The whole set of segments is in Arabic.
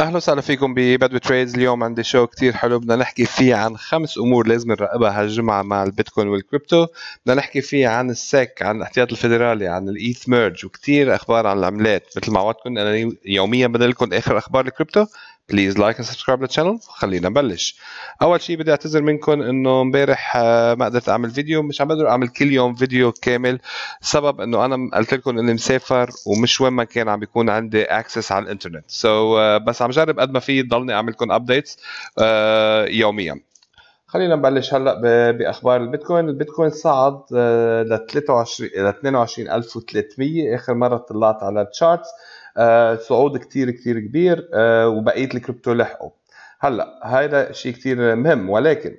اهلا وسهلا فيكم ببدو تريدز اليوم عندي شو كتير حلو بدنا نحكي فيه عن خمس امور لازم نراقبها هالجمعه مع البيتكوين والكريبتو بدنا نحكي فيه عن السك عن الاحتياط الفيدرالي عن الايث ميرج وكتير اخبار عن العملات مثل ما وعدتكم انا يوميا بدلكم اخر اخبار الكريبتو بليز لايك اند سبسكرايب للشانل خلينا نبلش اول شيء بدي اعتذر منكم انه امبارح آه، ما قدرت اعمل فيديو مش عم بقدر اعمل كل يوم فيديو كامل سبب انه انا قلت لكم اني مسافر ومش وين ما كان عم بيكون عندي اكسس على الانترنت سو so, آه، بس عم جرب قد ما في ضلني اعمل لكم ابديتس آه، يوميا خلينا نبلش هلا باخبار البيتكوين، البيتكوين صعد ل 23 ل 22300 اخر مره طلعت على التشارتس آه، صعود كتير كتير كبير آه، وبقيه الكريبتو لحقوا هلا هذا شيء كتير مهم ولكن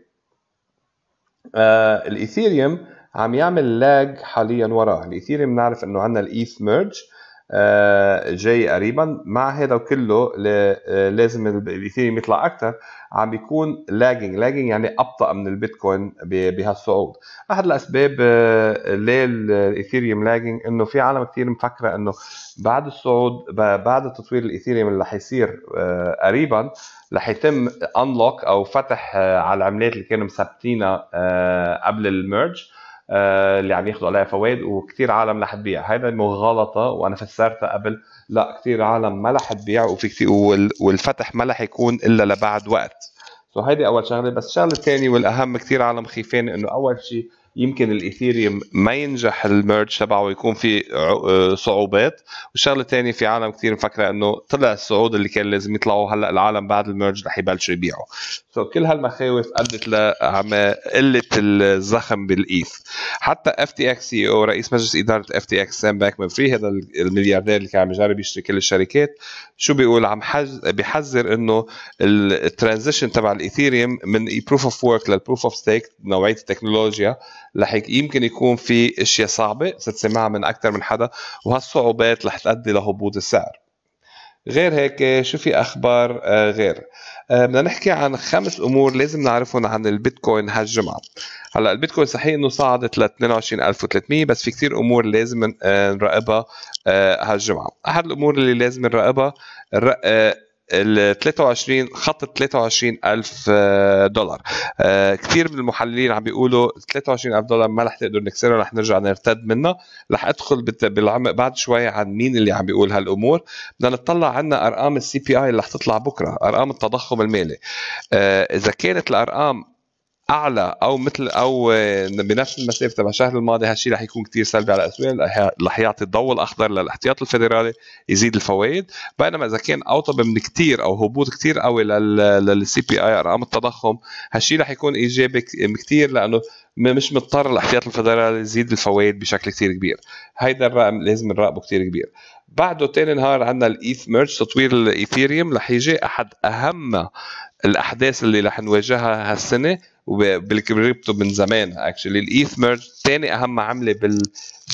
آه، الايثيريوم عم يعمل لاج حاليا وراه الايثيريوم نعرف انه عندنا الايث ميرج آه، جاي قريبا مع هذا كله آه، لازم الايثيريوم يطلع اكثر عم بيكون لاجينج لاجينج يعني ابطا من البيتكوين بهالصعود احد الاسباب ليه الايثيريوم لاجينج انه في عالم كثير مفكره انه بعد الصعود بعد تطوير الايثيريوم اللي حيصير آه، قريبا رح يتم انلوك او فتح على العملات اللي كانوا مثبتينها قبل الميرج آه، اللي عم ياخذوا عليها فوائد وكثير عالم رح تبيع هذا مغالطه وانا فسرتها قبل لا كثير عالم ما رح تبيع وفي كثير والفتح ما رح يكون الا لبعد وقت سو هيدي اول شغله بس الشغله الثانيه والاهم كثير عالم خيفين انه اول شيء يمكن الايثيريوم ما ينجح الميرج تبعه ويكون في آه، صعوبات والشغله الثانيه في عالم كثير مفكره انه طلع الصعود اللي كان لازم يطلعوا هلا العالم بعد الميرج رح يبلشوا يبيعوا سو كل هالمخاوف ادت ل قله الزخم بالايث حتى اف تي اكس سي او رئيس مجلس اداره اف تي اكس سام باكمان فري هذا الملياردير اللي كان عم يجرب يشتري كل الشركات شو بيقول عم بيحذر انه الترانزيشن تبع الايثيريوم من بروف اوف ورك للبروف اوف ستيك نوعيه التكنولوجيا رح يمكن يكون في اشياء صعبه صرت سمعها من اكثر من حدا وهالصعوبات رح تؤدي لهبوط السعر غير هيك شو في اخبار آه، غير آه، بدنا نحكي عن خمس امور لازم نعرفهم عن البيتكوين هالجمعه هلا البيتكوين صحيح انه صعدت ل 22300 بس في كثير امور لازم آه، نراقبها هالجمعه احد الامور اللي لازم نراقبها ال 23 خط 23000 آه، دولار آه، كثير من المحللين عم بيقولوا 23000 دولار ما رح تقدر نكسرها رح نرجع نرتد منها رح ادخل بالعمق بعد شوي عن مين اللي عم بيقول هالامور بدنا نطلع عنا ارقام السي بي اي اللي رح تطلع بكره ارقام التضخم المالي آه، اذا كانت الارقام اعلى او مثل او آه، بنفس المسافه تبع الشهر الماضي هالشيء رح يكون كثير سلبي على الاسواق رح يعطي الضوء الاخضر للاحتياط الفيدرالي يزيد الفوائد بينما اذا كان اوطى من كثير او هبوط كثير قوي للسي بي اي ارقام التضخم هالشيء رح يكون ايجابي كثير لانه مش مضطر الاحتياط الفيدرالي يزيد الفوائد بشكل كثير كبير هيدا الرقم لازم نراقبه كثير كبير بعده تاني نهار عندنا الايث ميرج تطوير الايثيريوم رح يجي احد اهم الاحداث اللي رح نواجهها هالسنه وبالكريبتو من زمان اكشلي الايث ميرج تاني اهم عمله بال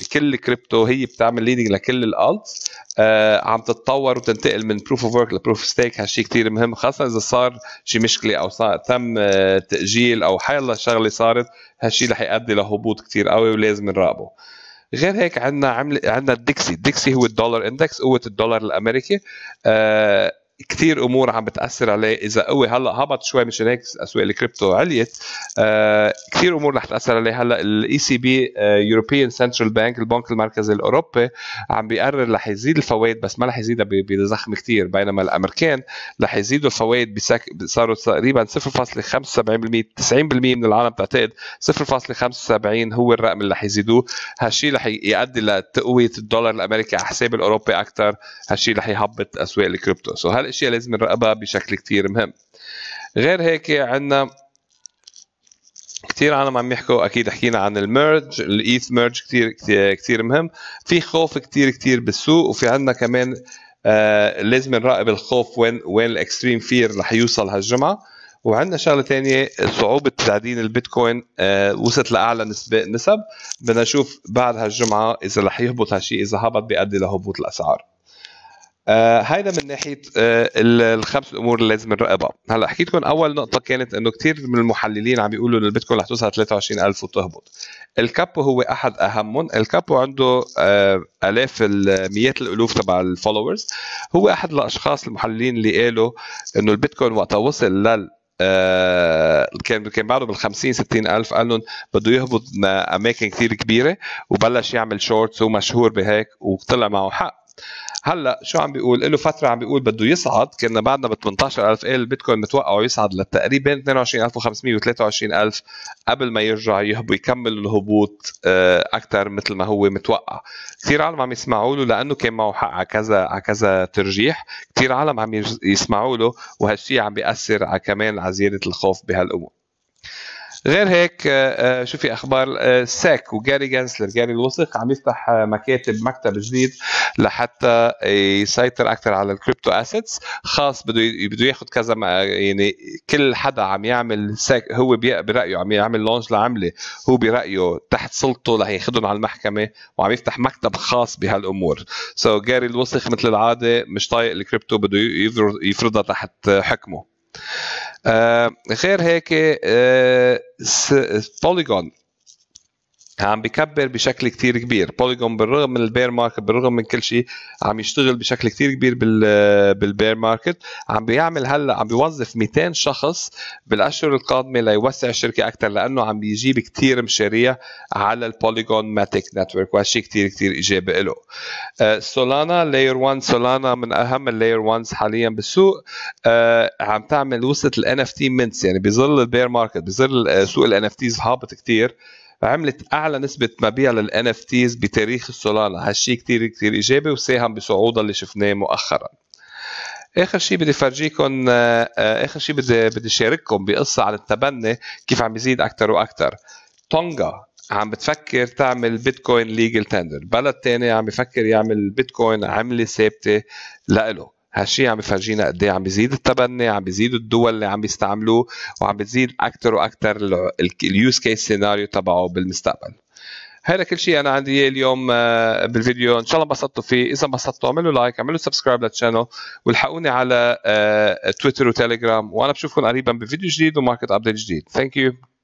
بكل الكريبتو هي بتعمل ليدنج لكل الالتس آه عم تتطور وتنتقل من بروف اوف ورك لبروف اوف ستيك هالشيء كثير مهم خاصه اذا صار شي مشكله او صار تم آه تاجيل او حيلا شغله صارت هالشيء رح يؤدي لهبوط كثير قوي ولازم نراقبه غير هيك عندنا عمل عندنا الدكسي الدكسي هو الدولار اندكس قوه الدولار الامريكي آه كثير امور عم بتاثر عليه اذا قوي هلا هبط شوي مشان هيك اسواق الكريبتو عليت آه، كثير امور رح تاثر عليه هلا الاي سي بي يوروبيان سنترال بانك البنك المركزي الاوروبي عم بيقرر رح يزيد الفوائد بس ما رح يزيدها بزخم كثير بينما الامريكان رح يزيدوا الفوائد بسك... صاروا تقريبا 0.75% 90% من العالم بتعتقد 0.75 هو الرقم اللي رح يزيدوه هالشيء رح يؤدي لتقويه الدولار الامريكي على حساب الاوروبي اكثر هالشيء رح يهبط اسواق الكريبتو سو so الاشياء لازم نراقبها بشكل كثير مهم غير هيك عندنا كثير عالم عم يحكوا اكيد حكينا عن الميرج الايث ميرج كثير كثير مهم في خوف كثير كثير بالسوق وفي عندنا كمان آه لازم نراقب الخوف وين وين الاكستريم فير رح يوصل هالجمعه وعندنا شغله ثانيه صعوبه تعدين البيتكوين آه وصلت لاعلى نسب بدنا نشوف بعد هالجمعه اذا رح يهبط هالشيء اذا هبط بيؤدي لهبوط الاسعار آه هذا من ناحيه آه الخمس الامور اللي لازم نراقبها هلا حكيت لكم اول نقطه كانت انه كثير من المحللين عم بيقولوا انه البيتكوين رح توصل 23000 وتهبط الكابو هو احد اهمهم الكابو عنده آه الاف مئات الالوف تبع الفولورز هو احد الاشخاص المحللين اللي قالوا انه البيتكوين وقتها وصل لل آه كان كان بعده بال 50 60 الف قال لهم بده يهبط اماكن كثير كبيره وبلش يعمل شورتس ومشهور بهيك وطلع معه حق هلا شو عم بيقول له فتره عم بيقول بده يصعد كنا بعدنا ب 18000 قال إيه البيتكوين متوقعه يصعد لتقريبا 22500 و23000 قبل ما يرجع يهبط يكمل الهبوط آه، اكثر مثل ما هو متوقع كثير عالم عم يسمعوا له لانه كان معه حق على كذا على كذا ترجيح كثير عالم عم يسمعوا له وهالشيء عم بياثر على كمان على زياده الخوف بهالامور غير هيك آه، آه، شو في اخبار آه، ساك وجاري جانسلر جاري الوسخ عم يفتح مكاتب مكتب جديد لحتى يسيطر اكثر على الكريبتو اسيتس خاص بده بده ياخذ كذا يعني كل حدا عم يعمل ساك هو برايه عم يعمل لونش لعمله هو برايه تحت سلطته رح ياخذهم على المحكمه وعم يفتح مكتب خاص بهالامور سو so جاري الوسخ مثل العاده مش طايق الكريبتو بده يفرضها تحت حكمه آه، غير هيك بوليجون آه، عم بكبر بشكل كثير كبير بوليجون بالرغم من البير ماركت بالرغم من كل شيء عم يشتغل بشكل كثير كبير بالبير ماركت عم بيعمل هلا عم بيوظف 200 شخص بالاشهر القادمه ليوسع الشركه اكثر لانه عم بيجيب كثير مشاريع على البوليجون ماتيك نتورك وهالشيء كثير كثير ايجابي له سولانا لاير 1 سولانا من اهم اللاير 1 حاليا بالسوق آه، عم تعمل وصلت الان اف تي منتس يعني بظل البير ماركت بظل آه، سوق الان اف تيز هابط كثير عملت اعلى نسبه مبيع للان اف تيز بتاريخ السولانا هالشيء كثير كثير ايجابي وساهم بصعودها اللي شفناه مؤخرا اخر شيء بدي فرجيكم آه، آه، اخر شيء بدي بدي شارككم بقصه عن التبني كيف عم يزيد اكثر واكثر تونغا عم بتفكر تعمل بيتكوين ليجل تندر بلد تاني عم بفكر يعمل بيتكوين عملة ثابتة لإله هالشيء عم يفرجينا قد إيه عم بيزيد التبني عم بيزيد الدول اللي عم بيستعملوه وعم بتزيد اكثر واكثر اليوز كيس سيناريو تبعه بالمستقبل هذا كل شيء انا عندي اياه اليوم آه، بالفيديو ان شاء الله انبسطتوا فيه اذا انبسطتوا اعملوا لايك اعملوا سبسكرايب للشانل والحقوني على تويتر آه، وتليجرام وانا بشوفكم قريبا بفيديو جديد وماركت ابديت جديد ثانك يو